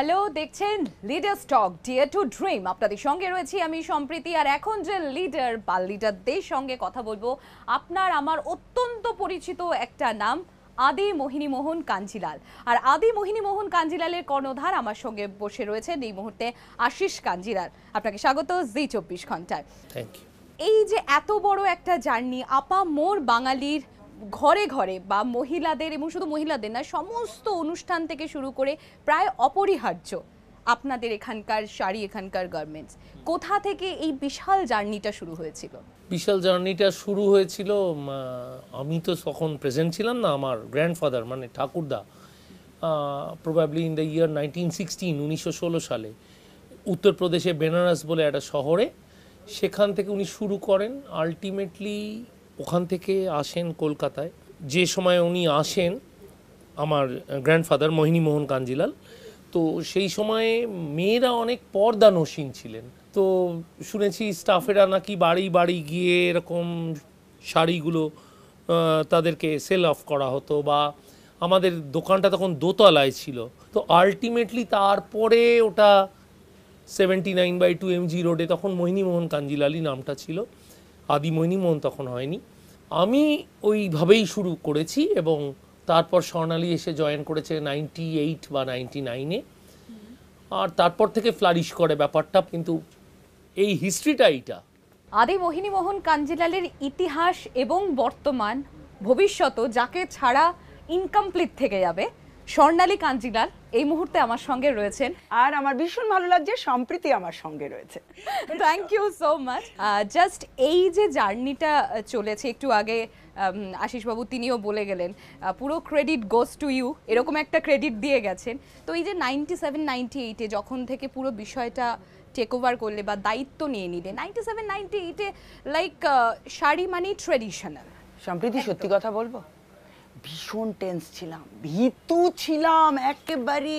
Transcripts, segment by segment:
Hello দেখছেন leader stock dear to dream আপনাদের সঙ্গে রয়েছি আমি সম্প্রীতি আর এখন যে লিডার বা লিডারদের সঙ্গে কথা বলবো আপনার আমার অত্যন্ত পরিচিত একটা নাম আদি মোহিনী মোহন কাঞ্জিলাল আর আদি মোহিনী মোহন কাঞ্জিলালের কর্ণধার আমার সঙ্গে বসে রয়েছেন এই মুহূর্তে আশিস কাঞ্জিলাল আপনাকে স্বাগত জি চব্বিশ ঘন্টায় এই যে এত বড় একটা জার্নি আপা মোর বাঙালির ঘরে ঘরে বা মহিলাদের এবং শুধু মহিলাদের না সমস্ত অনুষ্ঠান থেকে শুরু করে প্রায় অপরিহার্য আপনাদের এখানকার শাড়ি এখানকার গার্মেন্টস কোথা থেকে এই বিশাল জার্নিটা শুরু হয়েছিল বিশাল জার্নিটা শুরু হয়েছিল আমি তো তখন প্রেজেন্ট ছিলাম না আমার গ্র্যান্ডফাদার মানে ঠাকুরদা probably in the year nineteen sixteen উনিশশো ষোলো সালে উত্তরপ্রদেশে বেনারস বলে একটা শহরে সেখান থেকে উনি শুরু করেন আলটিমেটলি ওখান থেকে আসেন কলকাতায় যে সময় উনি আসেন আমার গ্র্যান্ডফাদার মোহিনী মোহন কাঞ্জিলাল তো সেই সময়ে মেয়েরা অনেক পর্দা নসীন ছিলেন তো শুনেছি স্টাফেরা নাকি বাড়ি বাড়ি গিয়ে এরকম শাড়িগুলো তাদেরকে সেল অফ করা হতো বা আমাদের দোকানটা তখন দোতলায় ছিল তো আলটিমেটলি তারপরে ওটা seventy nine by two M G রোডে তখন মোহিনী মোহন কাঞ্জিলালি নামটা ছিল আদি মোহিনী মোহন তখন হয়নি আমি ওইভাবেই শুরু করেছি এবং তারপর স্বর্ণালী এসে জয়েন করেছে নাইনটি এইট বা নাইনটি নাইনে আর তারপর থেকে ফ্লারিশ করে ব্যাপারটা কিন্তু এই হিস্ট্রিটা এইটা আদি মোহিনীমোহন কাঞ্জিলালের ইতিহাস এবং বর্তমান ভবিষ্যত যাকে ছাড়া ইনকমপ্লিট থেকে যাবে স্বর্ণালী কাঞ্জিলাল এই মুহূর্তে আমার সঙ্গে রয়েছেন আর আমার ভীষণ ভালো লাগছে সম্প্রীতি আমার সঙ্গে রয়েছে thank you so much just এই যে জার্নিটা চলেছে একটু আগে আশিসবাবু তিনিও বলে গেলেন পুরো ক্রেডিট গোস টু ইউ এরকম একটা ক্রেডিট দিয়ে গেছেন তো এই যে নাইনটি সেভেন নাইনটি এইটে যখন থেকে পুরো বিষয়টা টেক ওভার করলে বা দায়িত্ব নিয়ে নিলে নাইনটি সেভেন নাইনটি এইটে লাইক শাড়ি মানে ট্রেডিশনাল সম্প্রীতি সত্যি কথা বলবো ভীষণ টেন্স ছিলাম ভীতু ছিলাম একেবারে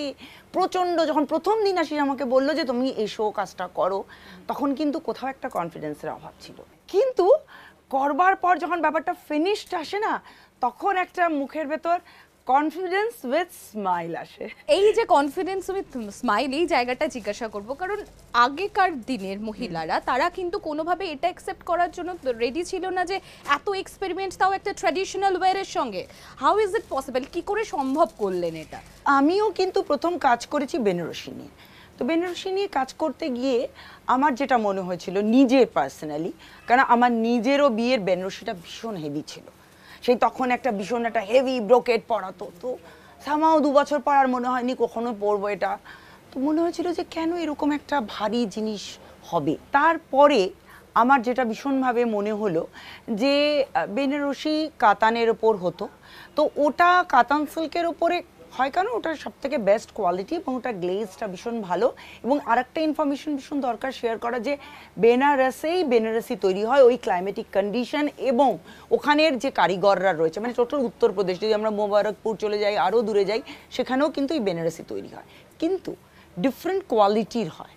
প্রচণ্ড যখন প্রথম দিন আসি আমাকে বললো যে তুমি এসো কাজটা করো তখন কিন্তু কোথাও একটা কনফিডেন্সের অভাব ছিল কিন্তু করবার পর যখন ব্যাপারটা ফিনিশড আসে না তখন একটা মুখের ভেতর কনফিডেন্স উইথ স্মাইল আসে এই যে কনফিডেন্স উইথ স্মাইল এই জায়গাটা জিজ্ঞাসা করব কারণ আগেকার দিনের মহিলারা তারা কিন্তু কোনোভাবে এটা অ্যাকসেপ্ট করার জন্য রেডি ছিল না যে এত এক্সপেরিমেন্ট তাও একটা ট্র্যাডিশনাল ওয়্যারের সঙ্গে হাউ ইজ ইট পসিবল কী করে সম্ভব করলেন এটা আমিও কিন্তু প্রথম কাজ করেছি বেনারসি নিয়ে তো বেনারসি নিয়ে কাজ করতে গিয়ে আমার যেটা মনে হয়েছিল নিজের পার্সোনালি কারণ আমার নিজেরও বিয়ের বেনারসিটা ভীষণ হেভি ছিল সেই তখন একটা ভীষণ একটা হেভি ব্রোকেট পরাতো তো সামাও দু বছর পর আর মনে হয়নি কখনো পড়বো এটা তো মনে হয়েছিল যে কেন এরকম একটা ভারী জিনিস হবে তারপরে আমার যেটা ভীষণভাবে মনে হলো যে বেনারসি কাতানের ওপর হতো তো ওটা কাতান সিল্কের ওপরে হয় কারণ ওটার সব থেকে বেস্ট কোয়ালিটি এবং ওটার গ্লেজটা ভীষণ ভালো এবং আরেকটা ইনফরমেশন ভীষণ দরকার শেয়ার করা যে বেনারসেই বেনারসি তৈরি হয় ওই ক্লাইমেটিক কন্ডিশন এবং ওখানের যে কারিগররা রয়েছে মানে টোটাল উত্তরপ্রদেশ যদি আমরা মোবারকপুর চলে যাই আরও দূরে যাই সেখানেও কিন্তু এই বেনারসি তৈরি হয় কিন্তু ডিফারেন্ট কোয়ালিটির হয়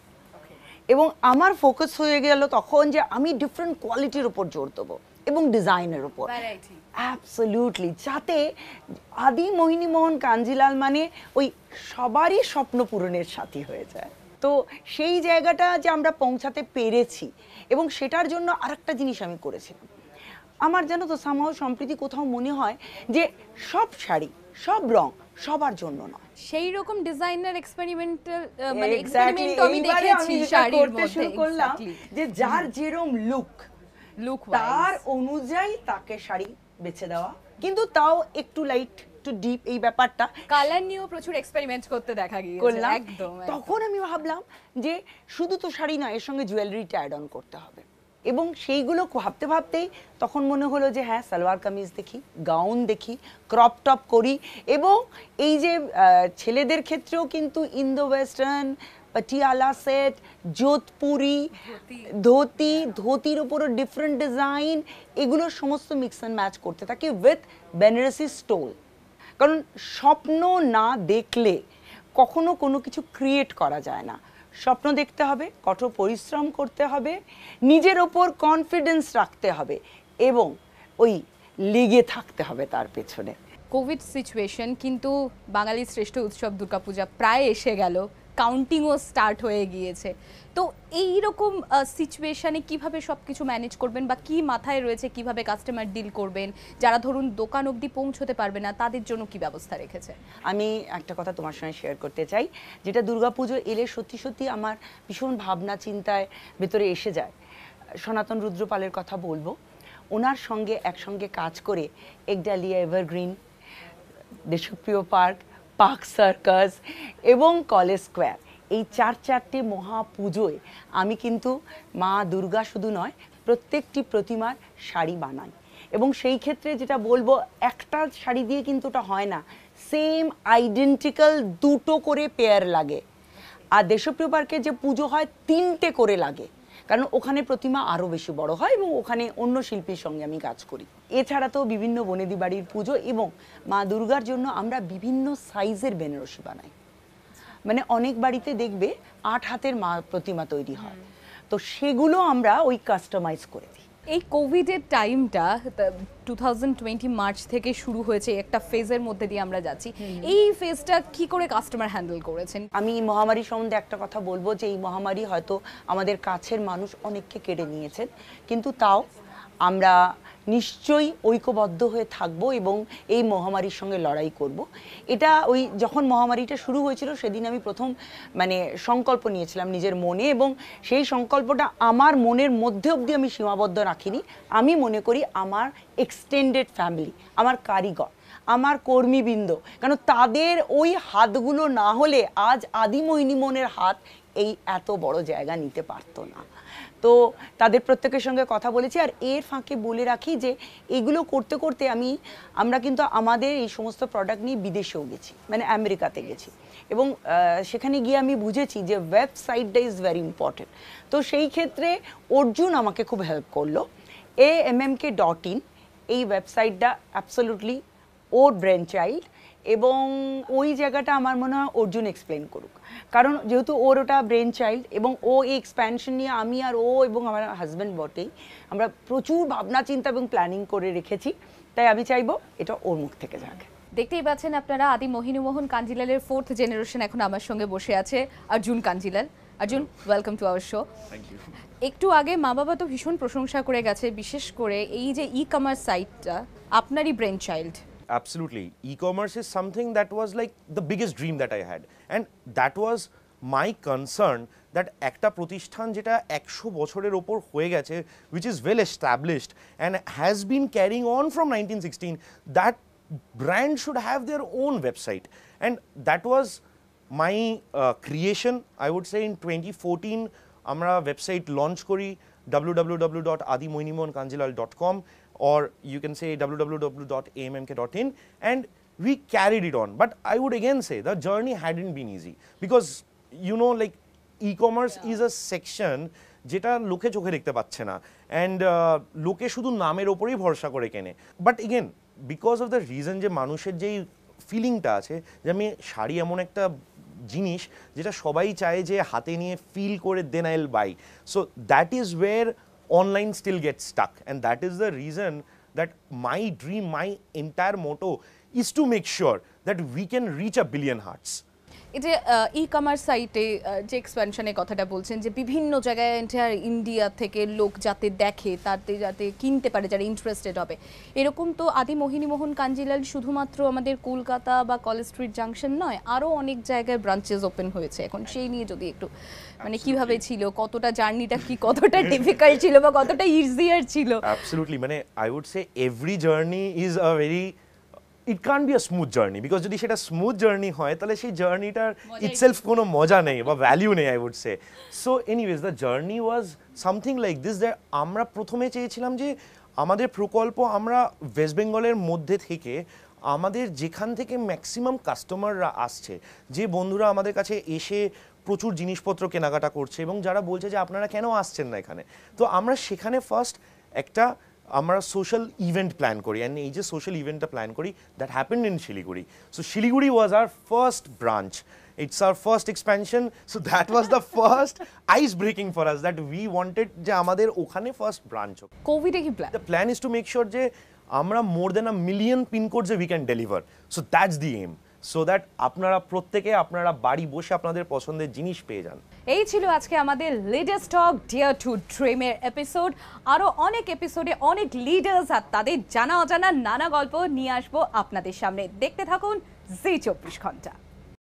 এবং আমার ফোকাস হয়ে গেল তখন যে আমি ডিফারেন্ট কোয়ালিটির ওপর জোর দেবো এবং ডিজাইনের উপর অ্যাবসলিউটলি যাতে আদি মোহিনী মোহন কাঞ্জিলাল মানে ওই সবারই স্বপ্ন পূরণের সাথী হয়ে যায় তো সেই জায়গাটা যে আমরা পৌঁছাতে পেরেছি এবং সেটার জন্য আরেকটা জিনিস আমি করেছিলাম আমার যেন তো সামাও সম্প্রীতি কোথাও মনে হয় যে সব শাড়ি সব রং সবার জন্য নয় সেই রকম ডিজাইনার এক্সপেরিমেন্টাল মানে এক্সপেরিমেন্ট আমি দেখেছি করতে শুরু করলাম যে যার যেরকম লুক তার অনুযায়ী তাকে শাড়ি বেছে দেওয়া কিন্তু তাও একটু লাইট একটু ডিপ এই ব্যাপারটা কালার নিয়েও প্রচুর এক্সপেরিমেন্ট করতে দেখা গিয়েছে একদম তখন আমি ভাবলাম যে শুধু তো শাড়ি না এর সঙ্গে জুয়েলারিটা অ্যাড অন করতে হবে এবং সেইগুলো ভাবতে ভাবতেই তখন মনে হলো যে হ্যাঁ সালোয়ার কামিজ দেখি গাউন দেখি ক্রপ টপ করি এবং এই যে ছেলেদের ক্ষেত্রেও কিন্তু Indo western Patiala set Jodhpuri dhoti ধুতির উপরও ডিফারেন্ট ডিজাইন এগুলো সমস্ত মিক্স অ্যান্ড ম্যাচ করতে থাকি উইথ বেনারসি স্টোল কারণ স্বপ্ন না দেখলে কখনো কোনো কিছু ক্রিয়েট করা যায় না স্বপ্ন দেখতে হবে কঠোর পরিশ্রম করতে হবে নিজের ওপর কনফিডেন্স রাখতে হবে এবং ওই লেগে থাকতে হবে তার পেছনে কোভিড সিচুয়েশন কিন্তু বাঙালির শ্রেষ্ঠ উৎসব দুর্গাপূজা প্রায় এসে গেল কাউন্টিংও স্টার্ট হয়ে গিয়েছে তো এই রকম সিচুয়েশানে কিভাবে সব কিছু ম্যানেজ করবেন বা কি মাথায় রয়েছে কিভাবে কাস্টমার ডিল করবেন যারা ধরুন দোকান অবধি পৌঁছতে পারবে না তাদের জন্য কি ব্যবস্থা রেখেছে আমি একটা কথা তোমার সঙ্গে শেয়ার করতে চাই যেটা দুর্গাপুজো এলে সত্যি সত্যি আমার ভীষণ ভাবনা চিন্তায় ভেতরে এসে যায় সনাতন রুদ্রপালের কথা বলবো ওনার সঙ্গে একসঙ্গে কাজ করে Ekdalia evergreen Deshapriya park Park Circus এবং কলেজ স্কোয়ার এই চার চারটি মহাপুজোয় আমি কিন্তু মা দুর্গা শুধু নয় প্রত্যেকটি প্রতিমার শাড়ি বানাই এবং সেই ক্ষেত্রে যেটা বলবো একটা শাড়ি দিয়ে কিন্তু ওটা হয় না সেম আইডেন্টিক্যাল দুটো করে পেয়ার লাগে আর দেশপ্রিয় পার্কে যে পুজো হয় তিনটে করে লাগে কারণ ওখানে প্রতিমা আরও বেশি বড় হয় এবং ওখানে অন্য শিল্পীর সঙ্গে আমি কাজ করি এছাড়া তো বিভিন্ন বনেদি বাড়ির পুজো এবং মা দুর্গার জন্য আমরা বিভিন্ন সাইজের বেনারসি বানাই মানে অনেক বাড়িতে দেখবে আট হাতের মা প্রতিমা তৈরি হয় তো সেগুলো আমরা ওই কাস্টমাইজ করে দিই এই কোভিডের টাইমটা টু থাউজেন্ড টোয়েন্টি মার্চ থেকে শুরু হয়েছে একটা ফেজের মধ্যে দিয়ে আমরা যাচ্ছি এই ফেজটা কি করে কাস্টমার হ্যান্ডেল করেছেন আমি এই মহামারী সম্বন্ধে একটা কথা বলবো যে এই মহামারী হয়তো আমাদের কাছের মানুষ অনেককে কেড়ে নিয়েছেন কিন্তু তাও আমরা নিশ্চয়ই ঐক্যবদ্ধ হয়ে থাকব এবং এই মহামারীর সঙ্গে লড়াই করব এটা ওই যখন মহামারীটা শুরু হয়েছিল সেদিন আমি প্রথম মানে সংকল্প নিয়েছিলাম নিজের মনে এবং সেই সংকল্পটা আমার মনের মধ্যে অবধি আমি সীমাবদ্ধ রাখিনি আমি মনে করি আমার এক্সটেন্ডেড ফ্যামিলি আমার কারিগর আমার কর্মীবৃন্দ কেন তাদের ওই হাতগুলো না হলে আজ মনের হাত এই এত বড় জায়গা নিতে পারতো না তো তাদের প্রত্যেকের সঙ্গে কথা বলেছি আর এর ফাঁকে বলে রাখি যে এগুলো করতে করতে আমি আমরা কিন্তু আমাদের এই সমস্ত প্রোডাক্ট নিয়ে বিদেশেও গেছি মানে আমেরিকাতে গেছি এবং সেখানে গিয়ে আমি বুঝেছি যে ওয়েবসাইটটা ইজ ভেরি ইম্পর্টেন্ট তো সেই ক্ষেত্রে অর্জুন আমাকে খুব হেল্প করলো A M M K dot in এই ওয়েবসাইটটা অ্যাবসোলুটলি ওর ব্র্যান্ড চাইল্ড এবং ওই জায়গাটা আমার মনে হয় অর্জুন এক্সপ্লেন করুক কারণ যেহেতু ওর ওটা ব্রেন চাইল্ড এবং ও এই এক্সপ্যানশন নিয়ে আমি আর ও এবং আমার হাজব্যান্ড বটেই আমরা প্রচুর ভাবনা চিন্তা এবং প্ল্যানিং করে রেখেছি তাই আমি চাইবো এটা ওর মুখ থেকে যাক দেখতেই পাচ্ছেন আপনারা আদি মোহিনীমোহন কাঞ্জিলালের ফোর্থ জেনারেশন এখন আমার সঙ্গে বসে আছে Arjun Kanjilal Arjun welcome to our show একটু আগে মা বাবা তো ভীষণ প্রশংসা করে গেছে বিশেষ করে এই যে ই কমার্স সাইটটা আপনারই brainchild Absolutely. E-commerce is something that was like the biggest dream that I had. And that was my concern that একটা প্রতিষ্ঠান যেটা একশো বছরের উপর হয়ে গেছে which is well established and has been carrying on from 1916 that brand should have their own website and that was my uh, creation i would say in 2014 amra website launch kori www.adimoinimonkanjilal.com or you can say www.amk.in and we carried it on. But I would again say the journey hadn't been easy because you know like e-commerce yeah. is a section যেটা লোকে চোখে দেখতে পাচ্ছে না and লোকে শুধু নামের ওপরেই ভরসা করে কেনে but again because of the reason যে মানুষের যেই ফিলিংটা আছে যে আমি শাড়ি এমন একটা জিনিস যেটা সবাই চায় যে হাতে নিয়ে ফিল করে দেন I'll buy so that is why online still gets stuck. And that is the reason that my dream, my entire motto is to make sure that we can reach a billion hearts. এই যে e commerce সাইটে যে এক্সপেনশনের কথাটা বলছেন যে বিভিন্ন জায়গায় entire India থেকে লোক যাতে দেখে তাতে যাতে কিনতে পারে যারা ইন্টারেস্টেড হবে এরকম তো আদি মোহিনী মোহন কাঞ্জিলাল শুধুমাত্র আমাদের কলকাতা বা কলেজ স্ট্রিট জাংশন নয় আরও অনেক জায়গায় ব্রাঞ্চেস ওপেন হয়েছে এখন সেই নিয়ে যদি একটু মানে কিভাবে ছিল কতটা জার্নিটা কি কতটা ডিফিকাল্ট ছিল বা কতটা ইজিয়ার ছিল অ্যাবসলিউটলি মানে I would say every journey is a very it can be smooth journey because যদি সেটা স্মুথ জার্নি হয় তাহলে সেই জার্নিটার ইটসেলফ কোনো মজা নেই বা ভ্যালিউ নেই I would say so anyways the journey was something like this that আমরা প্রথমে চেয়েছিলাম যে আমাদের প্রকল্প আমরা ওয়েস্ট বেঙ্গলের মধ্যে থেকে আমাদের যেখান থেকে ম্যাক্সিমাম কাস্টমাররা আসছে যে বন্ধুরা আমাদের কাছে এসে প্রচুর জিনিসপত্র কেনাকাটা করছে এবং যারা বলছে যে আপনারা কেন আসছেন না এখানে তো আমরা সেখানে ফার্স্ট একটা আমরা সোশ্যাল ইভেন্ট প্ল্যান করি অ্যান্ড এই যে সোশ্যাল ইভেন্টটা প্ল্যান করি that happen in Siliguri so Siliguri was our first branch it's our first expansion so that was the first ice breaking for us that we wanted যে আমাদের ওখানে first branch হোক কোভিডে কি plan the plan is to make sure যে আমরা more than a million pin codes we can deliver so that's the aim so that আপনারা প্রত্যেকে আপনারা বাড়ি বসে আপনাদের পছন্দের জিনিস পেয়ে যান এই ছিল আজকে আমাদের লেটেস্ট টক ডিয়ার টু ড্রিমের এপিসোড আরও অনেক এপিসোডে অনেক লিডার্স আর তাদের জানা অজানা নানা গল্প নিয়ে আসবো আপনাদের সামনে দেখতে থাকুন জি চব্বিশ ঘন্টা